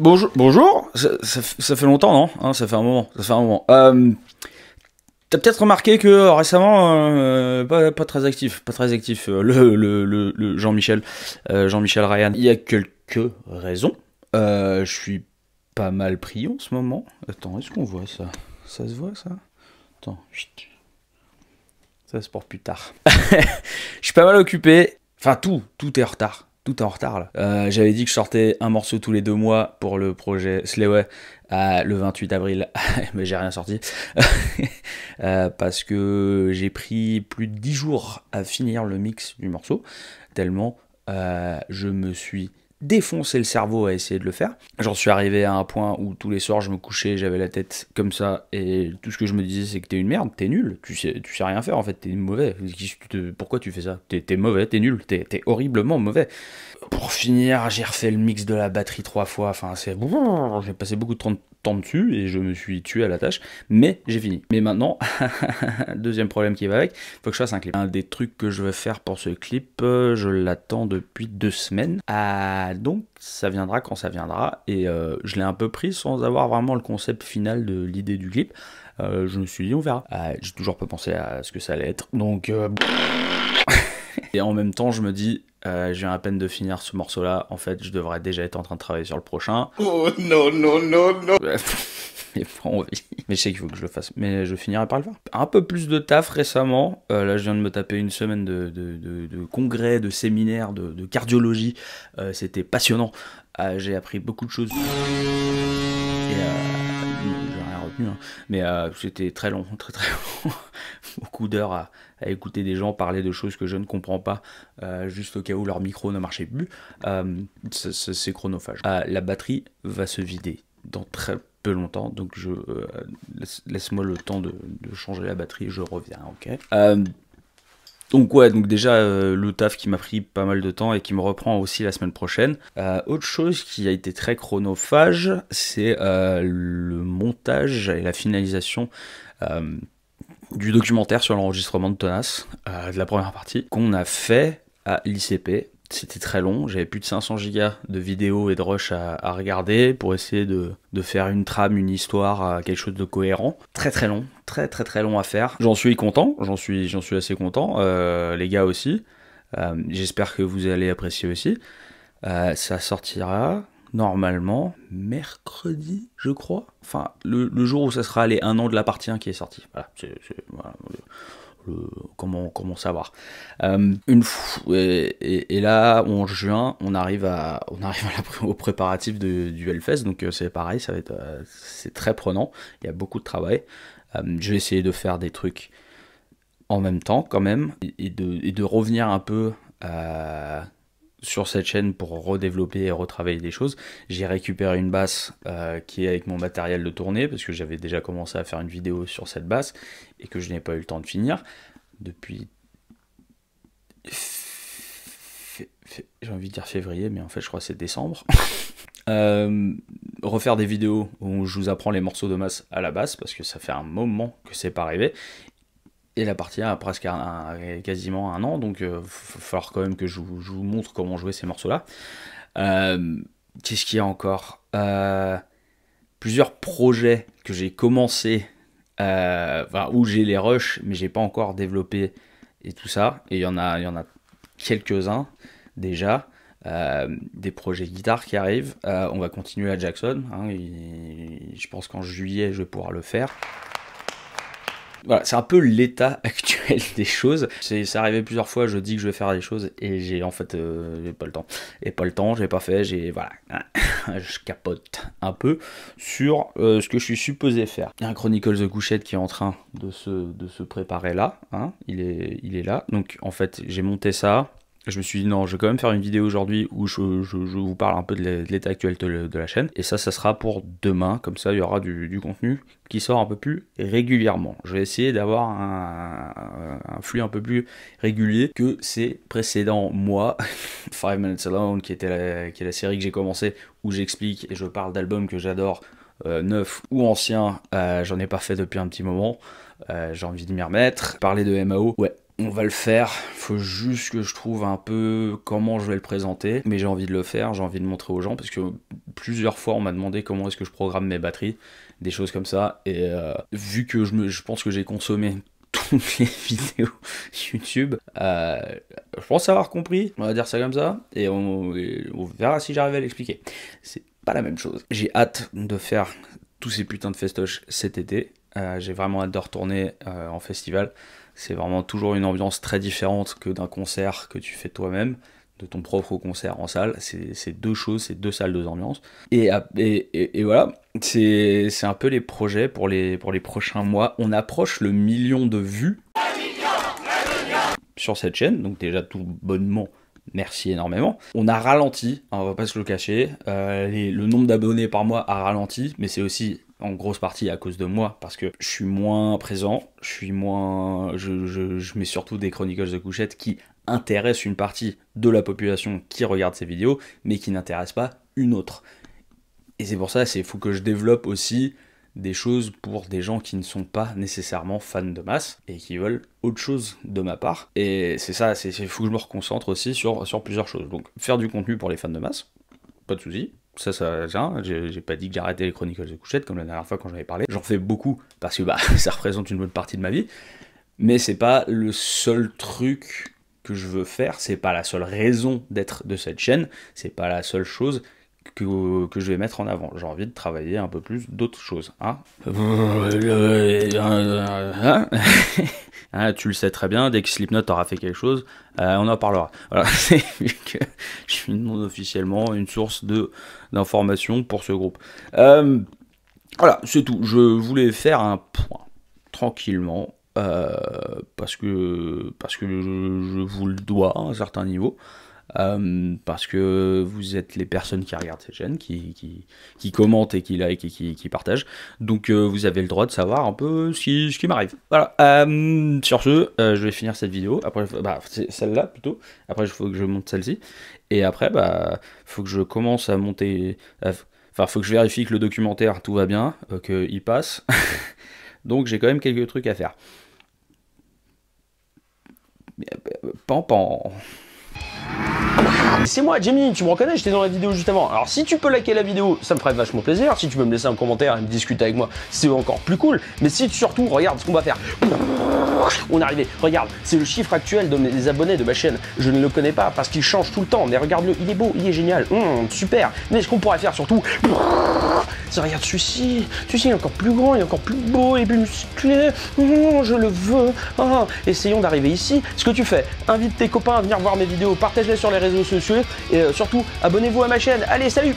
Bonjour, bonjour. Ça, fait longtemps, non hein, Ça fait un moment. Ça fait un moment. Euh, t'as peut-être remarqué que euh, récemment, euh, pas, pas, très actif, pas très actif. le, le, le, Jean-Michel, Jean-Michel Ryan. Il y a quelques raisons. je suis pas mal pris en ce moment. Attends, est-ce qu'on voit ça Ça se voit ça Attends, chut. ça se porte plus tard. je suis pas mal occupé. Enfin tout, tout est en retard en retard euh, J'avais dit que je sortais un morceau tous les deux mois pour le projet Slayway à euh, le 28 avril, mais j'ai rien sorti euh, parce que j'ai pris plus de 10 jours à finir le mix du morceau, tellement je me suis défoncer le cerveau à essayer de le faire. J'en suis arrivé à un point où tous les soirs je me couchais, j'avais la tête comme ça, et tout ce que je me disais c'est que t'es une merde, t'es nul, tu sais, tu sais rien faire en fait, t'es mauvais. Pourquoi tu fais ça T'es mauvais, t'es nul, t'es horriblement mauvais. Pour finir, j'ai refait le mix de la batterie trois fois, enfin c'est... J'ai passé beaucoup de temps, Tant dessus et je me suis tué à la tâche, mais j'ai fini. Mais maintenant, deuxième problème qui va avec, il faut que je fasse un clip. Un des trucs que je veux faire pour ce clip, euh, je l'attends depuis deux semaines. Ah, donc ça viendra quand ça viendra et euh, je l'ai un peu pris sans avoir vraiment le concept final de l'idée du clip. Euh, je me suis dit on verra. Ah, j'ai toujours pas pensé à ce que ça allait être, donc. et en même temps, je me dis, euh, je viens à peine de finir ce morceau-là, en fait, je devrais déjà être en train de travailler sur le prochain. Oh non, non, non, non Mais pas envie. Mais je sais qu'il faut que je le fasse, mais je finirai par le faire. Un peu plus de taf récemment. Euh, là, je viens de me taper une semaine de, congrès, de séminaire, de, cardiologie. Euh, c'était passionnant. Euh, j'ai appris beaucoup de choses. Et Hein. mais euh, c'était très long, très très long, beaucoup d'heures à, écouter des gens parler de choses que je ne comprends pas, euh, juste au cas où leur micro ne marchait plus. Euh, c'est chronophage. la batterie va se vider dans très peu longtemps, donc je laisse-moi le temps de, de, changer la batterie, je reviens, ok donc ouais, donc déjà euh, le taf qui m'a pris pas mal de temps et qui me reprend aussi la semaine prochaine. Euh, autre chose qui a été très chronophage, c'est euh, le montage et la finalisation du documentaire sur l'enregistrement de Tonas, de la première partie, qu'on a fait à l'ICP c'était très long, j'avais plus de 500 gigas de vidéos et de rush à, regarder pour essayer de, faire une trame, une histoire, euh, quelque chose de cohérent. Très très long, très très très long à faire. J'en suis content, j'en suis, assez content, euh, les gars aussi. Euh, j'espère que vous allez apprécier aussi. ça sortira normalement mercredi, je crois. Enfin, le, jour où ça sera les 1 an de la partie 1 qui est sortie. Voilà, euh, comment, comment savoir. Euh, et, là, en juin, on arrive, à, on arrive au préparatif du Hellfest, donc euh, c'est pareil, ça va être c'est très prenant, il y a beaucoup de travail. je vais essayer de faire des trucs en même temps quand même, et, de, de, revenir un peu à sur cette chaîne pour redévelopper et retravailler des choses. J'ai récupéré une basse euh, qui est avec mon matériel de tournée parce que j'avais déjà commencé à faire une vidéo sur cette basse et que je n'ai pas eu le temps de finir depuis j'ai envie de dire février, mais en fait je crois que c'est décembre. Euh, refaire des vidéos où je vous apprends les morceaux de masse à la basse, parce que ça fait un moment que c'est pas arrivé et la partie a presque un, quasiment un an, donc il euh, va falloir quand même que je, vous montre comment jouer ces morceaux-là. Euh, qu'est-ce qu'il y a encore euh, Plusieurs projets que j'ai commencé, où j'ai les rushs, mais j'ai pas encore développé et tout ça. Et il y en a, il y en a quelques-uns déjà. des projets guitare qui arrivent. on va continuer à Jackson. Hein, je pense qu'en juillet, je vais pouvoir le faire. Voilà, c'est un peu l'état actuel des choses. C'est arrivé plusieurs fois, je dis que je vais faire des choses et j'ai en fait euh, pas le temps. Et pas le temps, j'ai pas fait, j'ai voilà, je capote un peu sur euh, ce que je suis supposé faire. Il y a un Chronicles de Couchette qui est en train de se, préparer là, hein. il, est, il est là. Donc en fait, j'ai monté ça, je me suis dit non, je vais quand même faire une vidéo aujourd'hui où je, je, vous parle un peu de l'état actuel de, la chaîne. Et ça, ça sera pour demain. Comme ça, il y aura du, contenu qui sort un peu plus régulièrement. Je vais essayer d'avoir un, flux un peu plus régulier que ces précédents mois. Five Minutes Alone, qui, était qui est la série que j'ai commencé, où j'explique et je parle d'albums que j'adore, neuf neufs ou anciens. Euh, j'en ai pas fait depuis un petit moment. Euh, j'ai envie de m'y remettre. Parler de MAO, ouais, on va le faire. Faut juste que je trouve un peu comment je vais le présenter. Mais j'ai envie de le faire, j'ai envie de montrer aux gens parce que plusieurs fois on m'a demandé comment est-ce que je programme mes batteries, des choses comme ça. Et euh, vu que je, pense que j'ai consommé toutes les vidéos YouTube, euh, je pense avoir compris. On va dire ça comme ça et on, on verra si j'arrive à l'expliquer. C'est pas la même chose. J'ai hâte de faire tous ces putains de festoches cet été. Euh, j'ai vraiment hâte de retourner euh, en festival. C'est vraiment toujours une ambiance très différente que d'un concert que tu fais toi-même, de ton propre concert en salle. C'est deux choses, c'est deux salles, deux ambiances. Et, et, voilà, c'est un peu les projets pour les, pour les prochains mois. On approche le million de vues sur cette chaîne, donc déjà tout bonnement merci énormément. On a ralenti, hein, on va pas se le cacher, euh, le nombre d'abonnés par mois a ralenti, mais c'est aussi en grosse partie à cause de moi, parce que je suis moins présent, je suis moins... Je, mets surtout des chroniqueuses de couchette qui intéressent une partie de la population qui regarde ces vidéos, mais qui n'intéressent pas une autre. Et c'est pour ça, c'est faut que je développe aussi des choses pour des gens qui ne sont pas nécessairement fans de masse et qui veulent autre chose de ma part. Et c'est ça, c'est faut que je me reconcentre aussi sur, sur plusieurs choses. Donc faire du contenu pour les fans de masse, pas de souci. Ça, ça j'ai J'ai pas dit que j'arrêtais les chroniques de Couchette comme la dernière fois quand j'en avais parlé. J'en fais beaucoup parce que bah, ça représente une bonne partie de ma vie. Mais c'est pas le seul truc que je veux faire, c'est pas la seule raison d'être de cette chaîne, c'est pas la seule chose que, je vais mettre en avant. J'ai envie de travailler un peu plus d'autres choses. Hein, hein tu le sais très bien, dès que Slipknot aura fait quelque chose, euh, on en parlera. Voilà, c'est que je suis non officiellement une source d'informations pour ce groupe. Euh, voilà, c'est tout. Je voulais faire un point tranquillement. Euh, parce que, parce que je vous le dois à un certain niveau. Euh, parce que vous êtes les personnes qui regardent ces chaîne, qui, commentent et qui like et qui, partagent. Donc euh, vous avez le droit de savoir un peu ce qui, m'arrive. Voilà. Euh, sur ce, je vais finir cette vidéo. Après, bah, celle-là plutôt. Après, il faut que je monte celle-ci. Et après, bah, faut que je commence à monter. Enfin, il faut que je vérifie que le documentaire tout va bien, qu'il passe. Donc j'ai quand même quelques trucs à faire. Pan pan. C'est moi, Jamie. tu me reconnais, j'étais dans la vidéo juste Alors si tu peux liker la vidéo, ça me ferait vachement plaisir. Si tu peux me laisser un commentaire et me discuter avec moi, c'est encore plus cool. Mais si tu, surtout, regarde ce qu'on va faire. On est arrivé. Regarde, c'est le chiffre actuel des abonnés de ma chaîne. Je ne le connais pas parce qu'il change tout le temps. Mais regarde-le, il est beau, il est génial. Hum, super. Mais ce qu'on pourrait faire surtout. Ça, regarde celui-ci. Celui-ci est encore plus grand, il est encore plus beau et plus musclé. Hum, je le veux. Ah, ah. essayons d'arriver ici. Ce que tu fais, invite tes copains à venir voir mes vidéos, partage-les sur les réseaux sociaux et euh, surtout, abonnez-vous à ma chaîne. Allez, salut